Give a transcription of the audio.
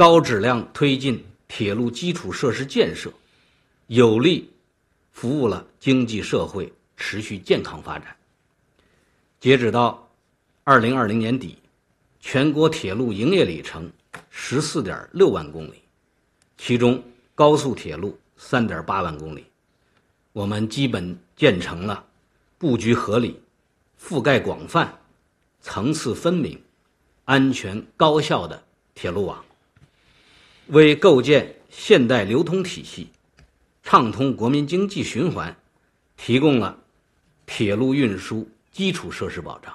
高质量推进铁路基础设施建设，有力服务了经济社会持续健康发展。截止到二零二零年底，全国铁路营业里程十四点六万公里，其中高速铁路三点八万公里。我们基本建成了布局合理、覆盖广泛、层次分明、安全高效的铁路网。为构建现代流通体系，畅通国民经济循环，提供了铁路运输基础设施保障。